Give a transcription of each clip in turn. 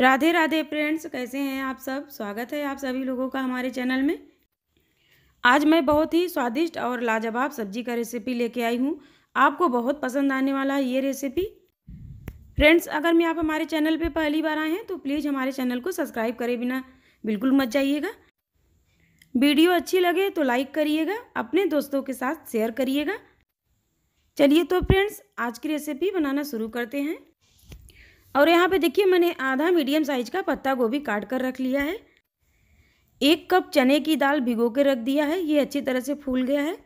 Radhe Radhe friends कैसे हैं आप सब स्वागत है आप सभी लोगों का हमारे चैनल में आज मैं बहुत ही स्वादिष्ट और लाजवाब सब्जी का रेसिपी लेके आई हूँ आपको बहुत पसंद आने वाला है ये रेसिपी फ्रेंड्स अगर मैं आप हमारे चैनल पे पहली बार आए हैं तो प्लीज़ हमारे चैनल को सब्सक्राइब करें बिना बिल्कुल मत जाइएगा वीडियो अच्छी लगे तो लाइक करिएगा अपने दोस्तों के साथ शेयर करिएगा चलिए तो फ्रेंड्स आज की रेसिपी बनाना शुरू करते हैं और यहाँ पे देखिए मैंने आधा मीडियम साइज का पत्ता गोभी काट कर रख लिया है एक कप चने की दाल भिगो के रख दिया है ये अच्छी तरह से फूल गया है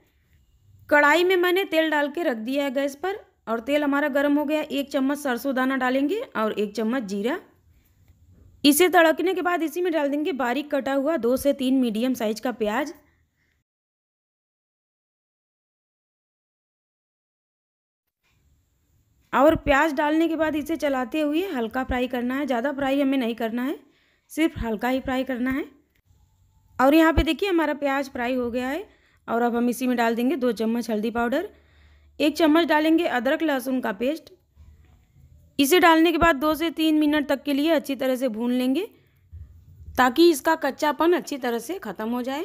कढ़ाई में मैंने तेल डाल के रख दिया है गैस पर और तेल हमारा गर्म हो गया एक चम्मच सरसों दाना डालेंगे और एक चम्मच जीरा इसे तड़कने के बाद इसी में डाल देंगे बारीक कटा हुआ दो से तीन मीडियम साइज का प्याज और प्याज डालने के बाद इसे चलाते हुए हल्का फ्राई करना है ज़्यादा फ्राई हमें नहीं करना है सिर्फ हल्का ही फ्राई करना है और यहाँ पे देखिए हमारा प्याज फ्राई हो गया है और अब हम इसी में डाल देंगे दो चम्मच हल्दी पाउडर एक चम्मच डालेंगे अदरक लहसुन का पेस्ट इसे डालने के बाद दो से तीन मिनट तक के लिए अच्छी तरह से भून लेंगे ताकि इसका कच्चापन अच्छी तरह से ख़त्म हो जाए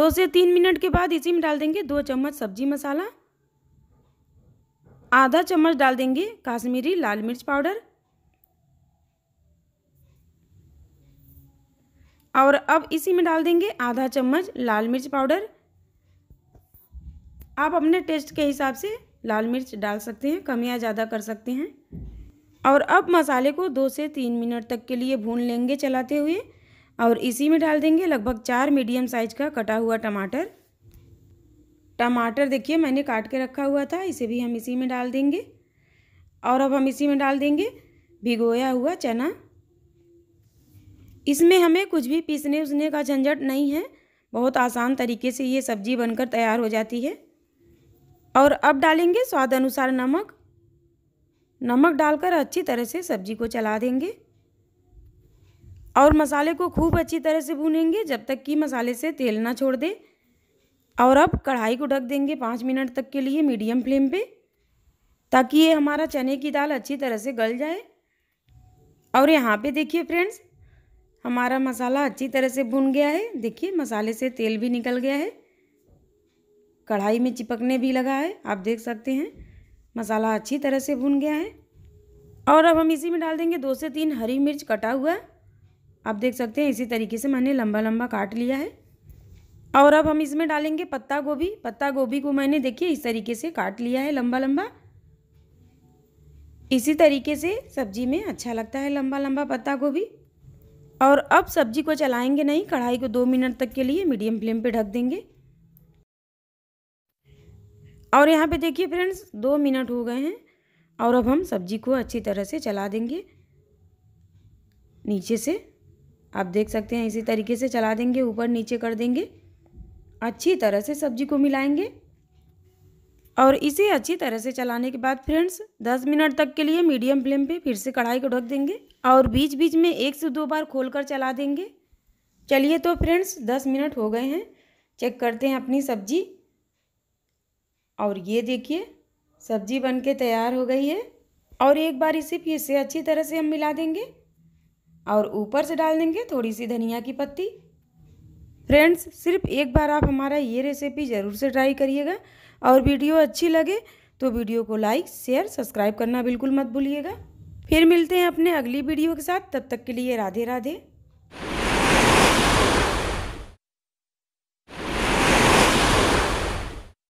दो से तीन मिनट के बाद इसी में डाल देंगे दो चम्मच सब्जी मसाला आधा चम्मच डाल देंगे काश्मीरी लाल मिर्च पाउडर और अब इसी में डाल देंगे आधा चम्मच लाल मिर्च पाउडर आप अपने टेस्ट के हिसाब से लाल मिर्च डाल सकते हैं कम या ज़्यादा कर सकते हैं और अब मसाले को दो से तीन मिनट तक के लिए भून लेंगे चलाते हुए और इसी में डाल देंगे लगभग चार मीडियम साइज का कटा हुआ टमाटर टमाटर देखिए मैंने काट के रखा हुआ था इसे भी हम इसी में डाल देंगे और अब हम इसी में डाल देंगे भिगोया हुआ चना इसमें हमें कुछ भी पीसने उसने का झंझट नहीं है बहुत आसान तरीके से ये सब्जी बनकर तैयार हो जाती है और अब डालेंगे स्वाद अनुसार नमक नमक डालकर अच्छी तरह से सब्जी को चला देंगे और मसाले को खूब अच्छी तरह से भूनेंगे जब तक कि मसाले से तेल ना छोड़ दे और अब कढ़ाई को ढक देंगे पाँच मिनट तक के लिए मीडियम फ्लेम पे ताकि ये हमारा चने की दाल अच्छी तरह से गल जाए और यहाँ पे देखिए फ्रेंड्स हमारा मसाला अच्छी तरह से भुन गया है देखिए मसाले से तेल भी निकल गया है कढ़ाई में चिपकने भी लगा है आप देख सकते हैं मसाला अच्छी तरह से भुन गया है और अब हम इसी में डाल देंगे दो से तीन हरी मिर्च कटा हुआ आप देख सकते हैं इसी तरीके से मैंने लंबा लंबा काट लिया है और अब हम इसमें डालेंगे पत्ता गोभी पत्ता गोभी को मैंने देखिए इस तरीके से काट लिया है लंबा लंबा इसी तरीके से सब्जी में अच्छा लगता है लंबा लंबा पत्ता गोभी और अब सब्जी को चलाएंगे नहीं कढ़ाई को दो मिनट तक के लिए मीडियम फ्लेम पे ढक देंगे और यहाँ पे देखिए फ्रेंड्स दो मिनट हो गए हैं और अब हम सब्जी को अच्छी तरह से चला देंगे नीचे से आप देख सकते हैं इसी तरीके से चला देंगे ऊपर नीचे कर देंगे अच्छी तरह से सब्जी को मिलाएंगे और इसे अच्छी तरह से चलाने के बाद फ्रेंड्स 10 मिनट तक के लिए मीडियम फ्लेम पे फिर से कढ़ाई को ढक देंगे और बीच बीच में एक से दो बार खोलकर चला देंगे चलिए तो फ्रेंड्स 10 मिनट हो गए हैं चेक करते हैं अपनी सब्जी और ये देखिए सब्जी बन के तैयार हो गई है और एक बार इसे फिर से अच्छी तरह से हम मिला देंगे और ऊपर से डाल देंगे थोड़ी सी धनिया की पत्ती फ्रेंड्स सिर्फ एक बार आप हमारा ये रेसिपी ज़रूर से ट्राई करिएगा और वीडियो अच्छी लगे तो वीडियो को लाइक शेयर सब्सक्राइब करना बिल्कुल मत भूलिएगा फिर मिलते हैं अपने अगली वीडियो के साथ तब तक के लिए राधे राधे